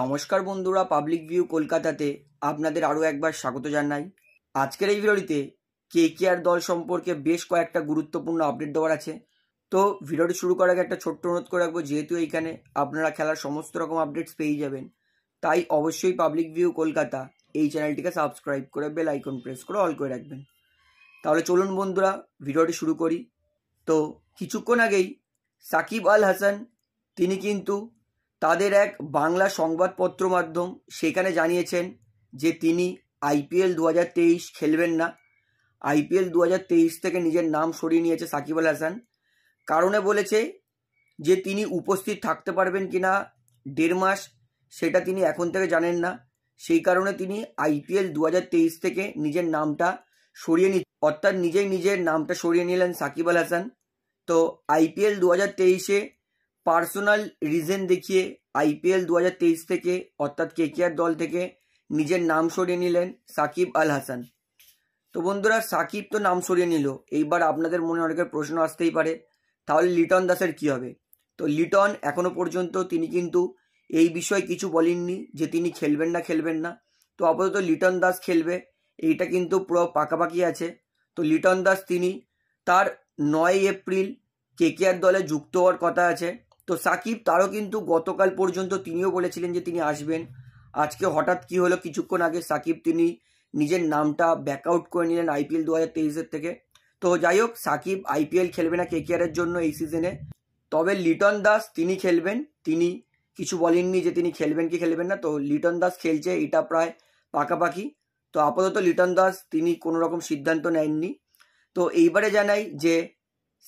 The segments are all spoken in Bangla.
নমস্কার বন্ধুরা পাবলিক ভিউ কলকাতাতে আপনাদের আরও একবার স্বাগত জানাই আজকের এই ভিডিওটিতে কে কে আর দল সম্পর্কে বেশ কয়েকটা গুরুত্বপূর্ণ আপডেট দেওয়ার আছে তো ভিডিওটি শুরু করার আগে একটা ছোট্ট অনুরোধ করে রাখবো যেহেতু এইখানে আপনারা খেলার সমস্ত রকম আপডেটস পেয়ে যাবেন তাই অবশ্যই পাবলিক ভিউ কলকাতা এই চ্যানেলটিকে সাবস্ক্রাইব করে বেল আইকন প্রেস করে অল করে রাখবেন তাহলে চলুন বন্ধুরা ভিডিওটি শুরু করি তো কিছুক্ষণ আগেই সাকিব আল হাসান তিনি কিন্তু তাদের এক বাংলা সংবাদপত্র মাধ্যম সেখানে জানিয়েছেন যে তিনি আইপিএল দু খেলবেন না আইপিএল দু থেকে নিজের নাম সরিয়ে নিয়েছে সাকিব আল হাসান কারণে বলেছে যে তিনি উপস্থিত থাকতে পারবেন কি না দেড় মাস সেটা তিনি এখন থেকে জানেন না সেই কারণে তিনি আইপিএল দু থেকে নিজের নামটা সরিয়ে নি অর্থাৎ নিজেই নিজের নামটা সরিয়ে নিলেন সাকিব আল হাসান তো আইপিএল দু হাজার তেইশে পার্সোনাল রিজন দেখিয়ে আইপিএল দু থেকে অর্থাৎ কেকেআর দল থেকে নিজের নাম সরিয়ে নিলেন সাকিব আল হাসান তো বন্ধুরা সাকিব তো নাম সরিয়ে নিল এইবার আপনাদের মনে অনেকের প্রশ্ন আসতেই পারে তাহলে লিটন দাসের কি হবে তো লিটন এখনও পর্যন্ত তিনি কিন্তু এই বিষয়ে কিছু বলেননি যে তিনি খেলবেন না খেলবেন না তো আপাতত লিটন দাস খেলবে এইটা কিন্তু পুরো পাকাপাকি আছে তো লিটন দাস তিনি তার নয় এপ্রিল কেকেআর দলে যুক্ত হওয়ার কথা আছে তো সাকিব তারও কিন্তু গতকাল পর্যন্ত তিনিও বলেছিলেন যে তিনি আসবেন আজকে হঠাৎ কি হলো কিছুক্ষণ আগে সাকিব তিনি নিজের নামটা ব্যাক আউট করে নিলেন আইপিএল দু হাজার তেইশের থেকে তো যাই হোক সাকিব আইপিএল খেলবে না কেকেআরের জন্য এই সিজনে তবে লিটন দাস তিনি খেলবেন তিনি কিছু বলেননি যে তিনি খেলবেন কি খেলবেন না তো লিটন দাস খেলছে এটা প্রায় পাকাপাকি তো আপাতত লিটন দাস তিনি কোনো রকম সিদ্ধান্ত নেননি তো এইবারে জানাই যে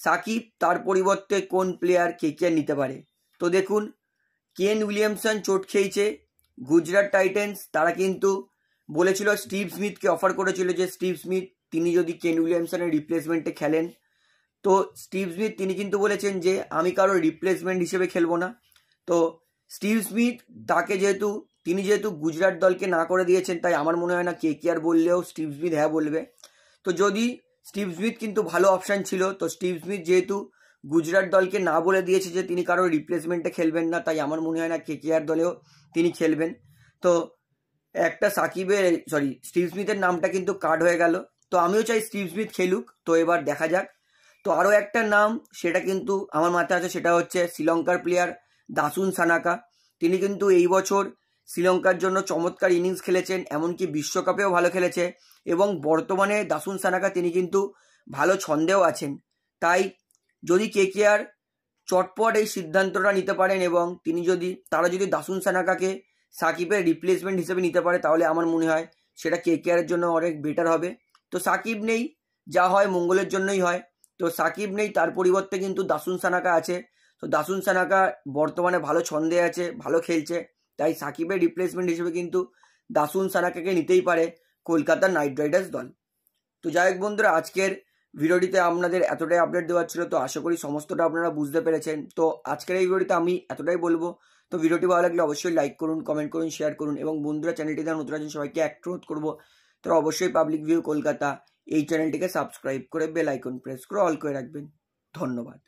সাকিব তার পরিবর্তে কোন প্লেয়ার কে কে নিতে পারে তো দেখুন কেন উইলিয়ামসন চোট খেয়েছে গুজরাট টাইটেন্স তারা কিন্তু বলেছিল স্টিভ স্মিথকে অফার করেছিল যে স্টিভ স্মিথ তিনি যদি কেন উইলিয়ামসনের রিপ্লেসমেন্টে খেলেন তো স্টিভ স্মিথ তিনি কিন্তু বলেছেন যে আমি কারো রিপ্লেসমেন্ট হিসেবে খেলবো না তো স্টিভ স্মিথ তাকে যেহেতু তিনি যেহেতু গুজরাট দলকে না করে দিয়েছেন তাই আমার মনে হয় না কে কে আর বললেও স্টিভ স্মিথ হ্যাঁ বলবে তো যদি স্টিভ স্মিথ কিন্তু ভালো অপশান ছিল তো স্টিভ স্মিথ যেহেতু গুজরাট দলকে না বলে দিয়েছে যে তিনি কারোর রিপ্লেসমেন্টে খেলবেন না তাই আমার মনে হয় না আর দলেও তিনি খেলবেন তো একটা সাকিবের সরি স্টিভ স্মিথের নামটা কিন্তু কার্ড হয়ে গেল তো আমিও চাই স্টিভ স্মিথ খেলুক তো এবার দেখা যাক তো আরও একটা নাম সেটা কিন্তু আমার মাথায় আছে সেটা হচ্ছে শ্রীলঙ্কার প্লেয়ার দাসুন সানাকা তিনি কিন্তু এই বছর শ্রীলঙ্কার জন্য চমৎকার ইনিংস খেলেছেন এমনকি বিশ্বকাপেও ভালো খেলেছে এবং বর্তমানে দাসুন সানাকা তিনি কিন্তু ভালো ছন্দেও আছেন তাই যদি কে কে আর চটপট এই সিদ্ধান্তটা নিতে পারেন এবং তিনি যদি তারা যদি দাসুন সানাকাকে সাকিবের রিপ্লেসমেন্ট হিসেবে নিতে পারে তাহলে আমার মনে হয় সেটা কে কে আরের জন্য অনেক বেটার হবে তো সাকিব নেই যা হয় মঙ্গলের জন্যই হয় তো সাকিব নেই তার পরিবর্তে কিন্তু দাসুন সানাকা আছে তো দাসুন সানাকা বর্তমানে ভালো ছন্দে আছে ভালো খেলছে তাই সাকিবের রিপ্লেসমেন্ট হিসেবে কিন্তু দাসুন সানাকাকে নিতেই পারে কলকাতা নাইট রাইডার্স দল তো যাই হোক বন্ধুরা আজকের ভিডিওটিতে আপনাদের এতটাই আপডেট দেওয়া ছিল তো আশা করি সমস্তটা আপনারা বুঝতে পেরেছেন তো আজকের এই ভিডিওটিতে আমি এতটাই বলবো তো ভিডিওটি ভালো লাগলে অবশ্যই লাইক করুন কমেন্ট করুন শেয়ার করুন এবং বন্ধুরা চ্যানেলটি দেওয়া নতুন আছেন সবাইকে অনুরোধ করবো তারা অবশ্যই পাবলিক ভিউ কলকাতা এই চ্যানেলটিকে সাবস্ক্রাইব করে বেল আইকন প্রেস করে অল করে রাখবেন ধন্যবাদ